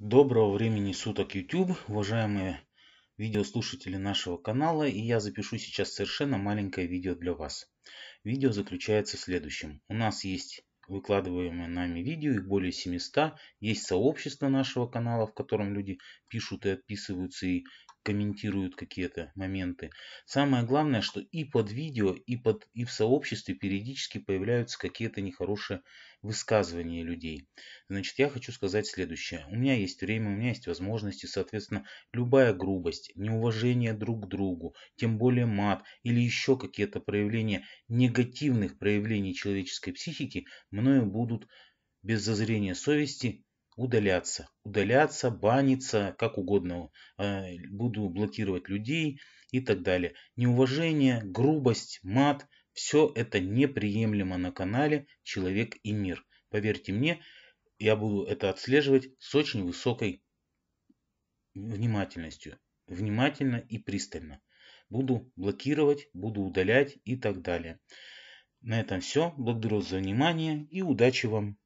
Доброго времени суток YouTube, уважаемые видеослушатели нашего канала, и я запишу сейчас совершенно маленькое видео для вас. Видео заключается в следующем. У нас есть выкладываемые нами видео, их более 700, есть сообщество нашего канала, в котором люди пишут и отписываются, и комментируют какие-то моменты. Самое главное, что и под видео, и, под, и в сообществе периодически появляются какие-то нехорошие высказывания людей. Значит, я хочу сказать следующее. У меня есть время, у меня есть возможности, соответственно, любая грубость, неуважение друг к другу, тем более мат или еще какие-то проявления негативных проявлений человеческой психики мною будут без зазрения совести удаляться. Удаляться, баниться, как угодно. Э, буду блокировать людей и так далее. Неуважение, грубость, мат – все это неприемлемо на канале «Человек и мир». Поверьте мне, я буду это отслеживать с очень высокой внимательностью. Внимательно и пристально. Буду блокировать, буду удалять и так далее. На этом все. Благодарю за внимание и удачи вам!